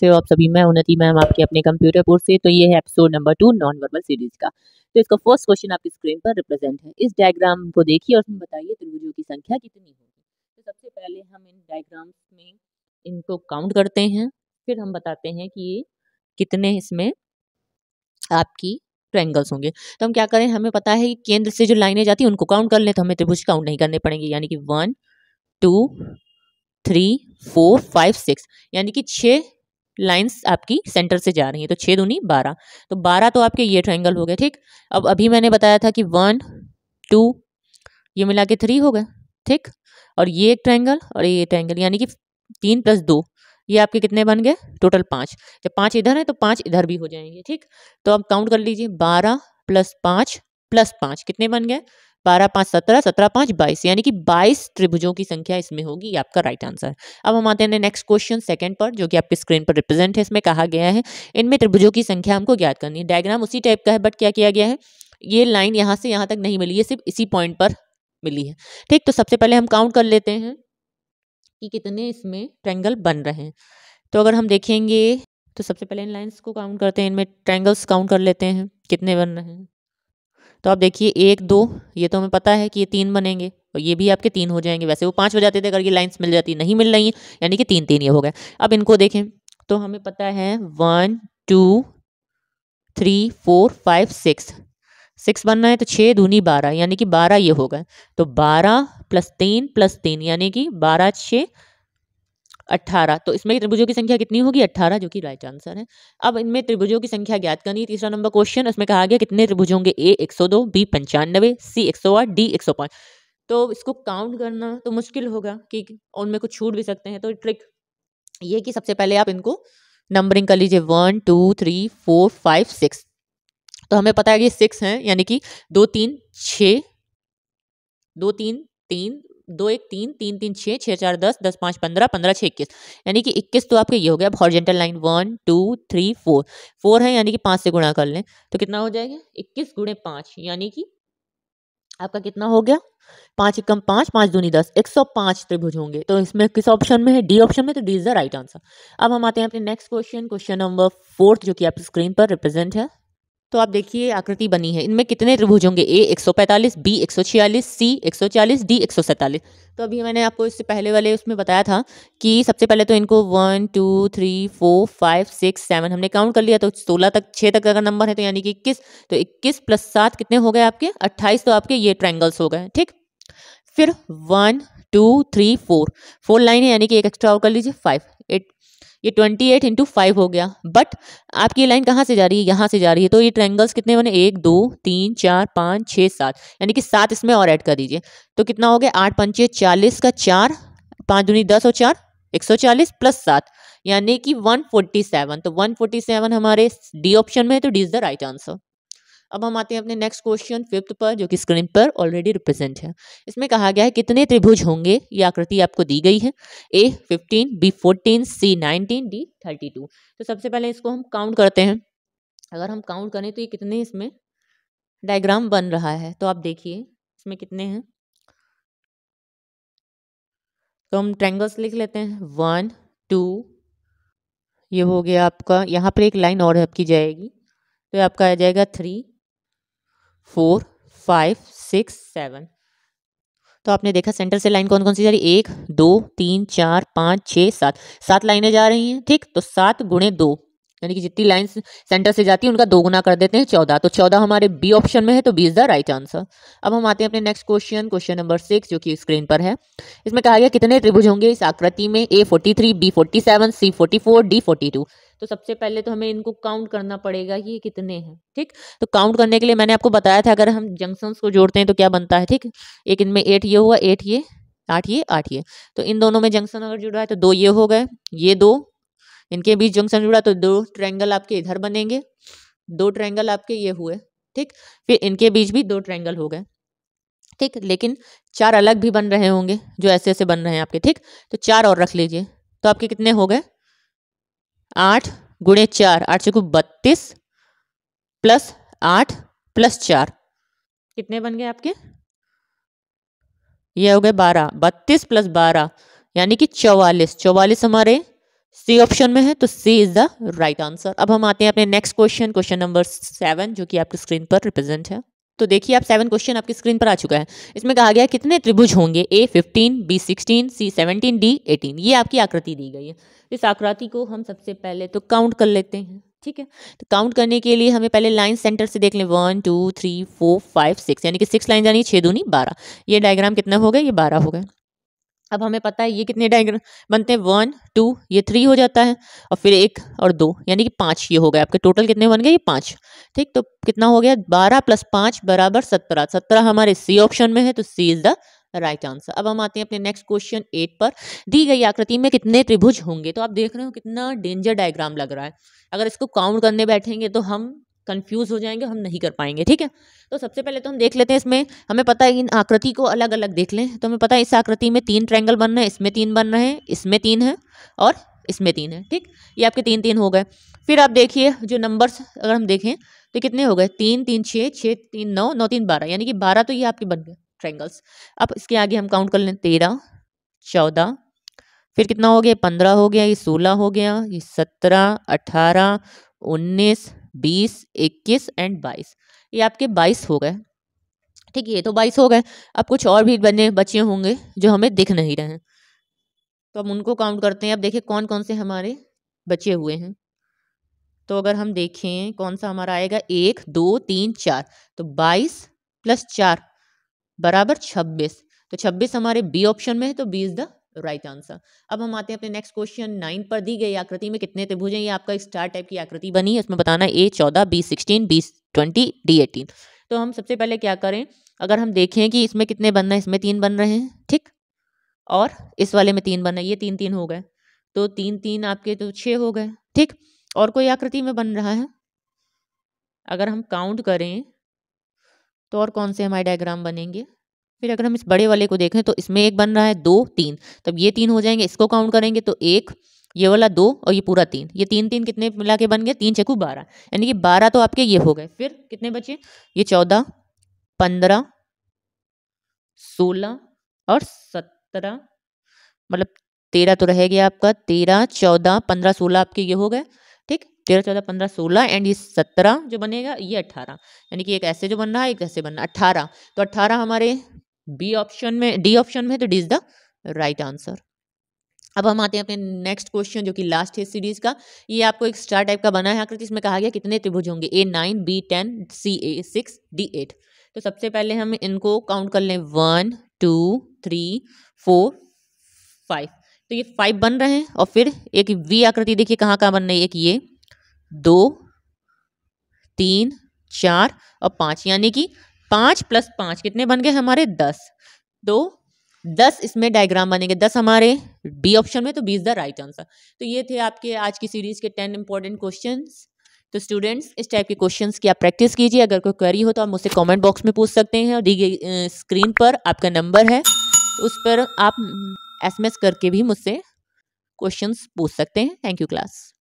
कैसे हो आप सभी मैं उन्नति मैम आपके अपने कंप्यूटर कोर्स से तो ये है episode number two non verbal series का तो इसका फर्स्ट क्वेश्चन आपकी स्क्रीन पर रिप्रेजेंट है इस डायग्राम को देखिए और उसमें बताइए त्रिभुजों की संख्या कितनी होगी तो सबसे पहले हम इन डायग्राम्स में इनको काउंट करते हैं फिर हम बताते हैं कि ये कितने इसमें आपकी ट्रैंगल्स होंगे तो हम क्या करें हमें पता है कि केंद्र से जो लाइनें जाती हैं उनको काउंट कर लें तो हमें त्रिभुज काउंट नहीं करने पड़ेंगे यानी कि one two three four five six यानी कि छः लाइंस आपकी सेंटर से जा रही है तो छः दूनी बारह तो बारह तो आपके ये ट्राइंगल हो गए ठीक अब अभी मैंने बताया था कि वन टू ये मिला के थ्री हो गए ठीक और ये एक ट्राइंगल और ये ट्राइंगल यानी कि तीन प्लस दो ये आपके कितने बन गए टोटल पाँच जब पाँच इधर है तो पाँच इधर भी हो जाएंगे ठीक तो आप काउंट कर लीजिए बारह प्लस पाँच प्लस पाँच कितने बन गए बारह पाँच सत्रह सत्रह पाँच बाईस यानी कि बाईस त्रिभुजों की संख्या इसमें होगी आपका राइट आंसर अब हम आते हैं नेक्स्ट क्वेश्चन सेकंड पर जो कि आपके स्क्रीन पर रिप्रेजेंट है इसमें कहा गया है इनमें त्रिभुजों की संख्या हमको ज्ञात करनी है डायग्राम उसी टाइप का है बट क्या किया गया है ये लाइन यहाँ से यहाँ तक नहीं मिली है सिर्फ इसी पॉइंट पर मिली है ठीक तो सबसे पहले हम काउंट कर लेते हैं कि कितने इसमें ट्रैंगल बन रहे हैं तो अगर हम देखेंगे तो सबसे पहले इन लाइन्स को काउंट करते हैं इनमें ट्रैंगल्स काउंट कर लेते हैं कितने बन रहे हैं तो आप देखिए एक दो ये तो हमें पता है कि ये तीन बनेंगे और ये भी आपके तीन हो जाएंगे वैसे वो पाँच हो जाते थे अगर ये लाइन्स मिल जाती नहीं मिल रही यानी कि तीन तीन ये हो गए अब इनको देखें तो हमें पता है one two three four five six six बनना है तो छः दूनी बारह यानी कि बारह ये होगा तो बारह प्लस तीन प्लस तीन यानी कि बारह छः अट्ठारह तो इसमें त्रिभुजों की संख्या कितनी होगी अट्ठारह जो कि राइट आंसर है अब इनमें त्रिभुजों की संख्या ज्ञात करनी है तीसरा नंबर क्वेश्चन उसमें कहा गया कितने त्रिभुज होंगे ए एक सौ दो बी पंचानबे सी एक सौ आठ डी एक सौ पाँच तो इसको काउंट करना तो मुश्किल होगा कि उनमें कुछ छूट भी सकते हैं तो ट्रिक ये कि सबसे पहले आप इनको नंबरिंग कर लीजिए one two three four five six तो हमें पता है कि सिक्स हैं यानी कि दो तीन छः दो तीन तीन दो एक तीन तीन तीन छः छः चार दस दस पाँच पंद्रह पंद्रह छः इक्कीस यानी कि इक्कीस तो आपके ये हो गया अब horizontal line one two three four four है यानी कि पाँच से गुणा कर लें तो कितना हो जाएगा इक्कीस गुणे पाँच यानी कि आपका कितना हो गया पाँच एकम पाँच पाँच दूनी दस एक सौ पाँच त्रिभुज होंगे तो इसमें किस ऑप्शन में है डी ऑप्शन में तो D is the right answer अब हम आते हैं अपने next question question number fourth जो कि आपकी स्क्रीन पर रिप्रेजेंट है तो आप देखिए आकृति बनी है इनमें कितने त्रिभुज होंगे ए 145, बी 146, सी 140, डी 147। तो अभी मैंने आपको इससे पहले वाले उसमें बताया था कि सबसे पहले तो इनको one two three four five six seven हमने काउंट कर लिया तो सोलह तक छः तक अगर नंबर है तो यानी कि इक्कीस तो इक्कीस प्लस सात कितने हो गए आपके अट्ठाईस तो आपके ये ट्राइंगल्स हो गए ठीक फिर one two three four four line है यानी कि एक एक्स्ट्रा और कर लीजिए फाइव एट ये ट्वेंटी एट इंटू फाइव हो गया बट आपकी लाइन कहाँ से जा रही है यहाँ से जा रही है तो ये ट्रैंगल्स कितने बने एक दो तीन चार पाँच छः सात यानी कि सात इसमें और ऐड कर दीजिए तो कितना हो गया आठ पंचे चालीस का चार पाँच दूनी दस और चार एक सौ चालीस प्लस सात यानी कि वन फोर्टी सेवन तो वन फोर्टी सेवन हमारे डी ऑप्शन में है तो D is the right answer अब हम आते हैं अपने नेक्स्ट क्वेश्चन फिफ्थ पर जो कि स्क्रीन पर ऑलरेडी रिप्रेजेंट है इसमें कहा गया है कितने त्रिभुज होंगे ये आकृति आपको दी गई है A fifteen B fourteen C nineteen D thirty two तो सबसे पहले इसको हम काउंट करते हैं अगर हम काउंट करें तो ये कितने इसमें डायग्राम बन रहा है तो आप देखिए इसमें कितने हैं तो हम ट्रैंगल्स लिख लेते हैं वन टू ये हो गया आपका यहाँ पर एक लाइन और आपकी जाएगी तो आपका आ जाएगा three four five six seven तो आपने देखा सेंटर से लाइन कौन कौन सी जा रही है एक दो तीन चार पाँच छः सात सात लाइनें जा रही हैं ठीक तो सात गुणे दो यानी कि जितनी लाइन सेंटर से जाती है उनका दो गुना कर देते हैं चौदह तो चौदह हमारे बी ऑप्शन में है तो B is the right answer अब हम आते हैं अपने next question question number six जो कि स्क्रीन पर है इसमें कहा गया कितने त्रिभुज होंगे इस आकृति में A forty three B forty seven C forty four D forty two तो सबसे पहले तो हमें इनको काउंट करना पड़ेगा कि ये कितने हैं ठीक तो काउंट करने के लिए मैंने आपको बताया था अगर हम जंक्शन को जोड़ते हैं तो क्या बनता है ठीक एक इनमें एट ये हुआ एट ये आठ ये आठ ये तो इन दोनों में जंक्शन अगर जुड़ा है तो दो ये हो गए ये दो इनके बीच जंक्शन जुड़ा तो दो ट्रैंगल आपके इधर बनेंगे दो ट्रैंगल आपके ये हुए ठीक फिर इनके बीच भी दो ट्रैंगल हो गए ठीक लेकिन चार अलग भी बन रहे होंगे जो ऐसे ऐसे बन रहे हैं आपके ठीक तो चार और रख लीजिए तो आपके कितने हो गए आठ गुणे चार आठ चौको बत्तीस प्लस आठ प्लस चार कितने बन गए आपके ये हो गए बारह बत्तीस प्लस बारह यानी कि चौवालीस चौवालीस हमारे सी ऑप्शन में है तो C is the right answer अब हम आते हैं अपने next question question number seven जो कि आपकी स्क्रीन पर रिप्रेजेंट है तो देखिए आप सेवन क्वेश्चन आपकी स्क्रीन पर आ चुका है इसमें कहा गया कितने त्रिभुज होंगे A fifteen B sixteen C seventeen D eighteen ये आपकी आकृति दी गई है इस आकृति को हम सबसे पहले तो काउंट कर लेते हैं ठीक है तो काउंट करने के लिए हमें पहले लाइन सेंटर से देख लें one two three four five six यानी कि सिक्स लाइन जानी छः दूनी बारह ये डायग्राम कितना हो गया ये बारह हो गया अब हमें पता है ये कितने डायग्राम बनते हैं वन टू ये थ्री हो जाता है और फिर एक और दो यानी कि पाँच ये हो गए आपके टोटल कितने बन गए ये पाँच ठीक तो कितना हो गया बारह प्लस पाँच बराबर सत्रह सत्रह हमारे सी ऑप्शन में है तो C is the right answer अब हम आते हैं अपने नेक्स्ट क्वेश्चन एट पर दी गई आकृति में कितने त्रिभुज होंगे तो आप देख रहे हो कितना डेंजर डायग्राम लग रहा है अगर इसको काउंट करने बैठेंगे तो हम कंफ्यूज हो जाएंगे हम नहीं कर पाएंगे ठीक है तो सबसे पहले तो हम देख लेते हैं इसमें हमें पता है इन आकृति को अलग अलग देख लें तो हमें पता है इस आकृति में तीन ट्रैंगल बन रहे हैं इसमें तीन बन रहे हैं इसमें तीन है और इसमें तीन है ठीक ये आपके तीन तीन हो गए फिर आप देखिए जो नंबर्स अगर हम देखें तो कितने हो गए तीन तीन छः छः तीन नौ नौ तीन बारह यानी कि बारह तो ये आपके बन गए ट्रैंगल्स अब इसके आगे हम काउंट कर लें तेरह चौदह फिर कितना हो गया पंद्रह हो गया ये सोलह हो गया ये सत्रह अठारह उन्नीस बीस इक्कीस एंड बाईस ये आपके बाईस हो गए ठीक है ये तो बाईस हो गए अब कुछ और भी बने बच्चे होंगे जो हमें दिख नहीं रहे हैं तो हम उनको काउंट करते हैं अब देखिए कौन कौन से हमारे बचे हुए हैं तो अगर हम देखें कौन सा हमारा आएगा एक दो तीन चार तो बाईस प्लस चार बराबर छब्बीस तो छब्बीस हमारे बी ऑप्शन में है तो B is the right answer अब हम आते हैं अपने नेक्स्ट क्वेश्चन नाइन पर दी गई आकृति में कितने त्रिभुज हैं ये आपका एक स्टार टाइप की आकृति बनी है इसमें बताना ए चौदह B sixteen B twenty D eighteen तो हम सबसे पहले क्या करें अगर हम देखें कि इसमें कितने बन रहे हैं इसमें तीन बन रहे हैं ठीक और इस वाले में तीन बन रहे ये तीन तीन हो गए तो तीन तीन आपके तो छः हो गए ठीक और कोई आकृति में बन रहा है अगर हम काउंट करें तो और कौन से हमारे डायग्राम बनेंगे फिर अगर हम इस बड़े वाले को देखें तो इसमें एक बन रहा है दो तीन तब ये तीन हो जाएंगे इसको काउंट करेंगे तो एक ये वाला दो और ये पूरा तीन ये तीन तीन कितने मिला के बन गए तीन चकू बारह यानी कि बारह तो आपके ये हो गए फिर कितने बचे ये चौदह पंद्रह सोलह और सत्रह मतलब तेरह तो रह गया आपका तेरह चौदह पंद्रह सोलह आपके ये हो गए ठीक तेरह चौदह पंद्रह सोलह एंड ये सत्रह जो बनेगा ये अट्ठारह यानी कि एक ऐसे जो बन रहा है एक ऐसे बनना अट्ठारह तो अट्ठारह हमारे बी ऑप्शन में डी ऑप्शन में है तो D is the right answer अब हम आते हैं अपने नेक्स्ट क्वेश्चन जो कि लास्ट है सीरीज का ये आपको एक स्टार टाइप का बना है आकृति इसमें कहा गया कितने त्रिभुज होंगे A nine B ten C A six D eight तो सबसे पहले हम इनको काउंट कर लें one two three four five तो ये फाइव बन रहे हैं और फिर एक वी आकृति देखिए कहाँ कहाँ बन रही है एक ये दो तीन चार और पाँच यानी कि पाँच प्लस पाँच कितने बन गए हमारे दस तो दस इसमें डायग्राम बनेंगे दस हमारे बी ऑप्शन में तो बीस द राइट आंसर तो ये थे आपके आज की सीरीज़ के टेन इंपॉर्टेंट क्वेश्चन तो स्टूडेंट्स इस टाइप के क्वेश्चंस की आप प्रैक्टिस कीजिए अगर कोई क्वेरी हो तो आप मुझसे कमेंट बॉक्स में पूछ सकते हैं और दी गई स्क्रीन पर आपका नंबर है उस पर आप एसएमएस करके भी मुझसे क्वेश्चंस पूछ सकते हैं थैंक यू क्लास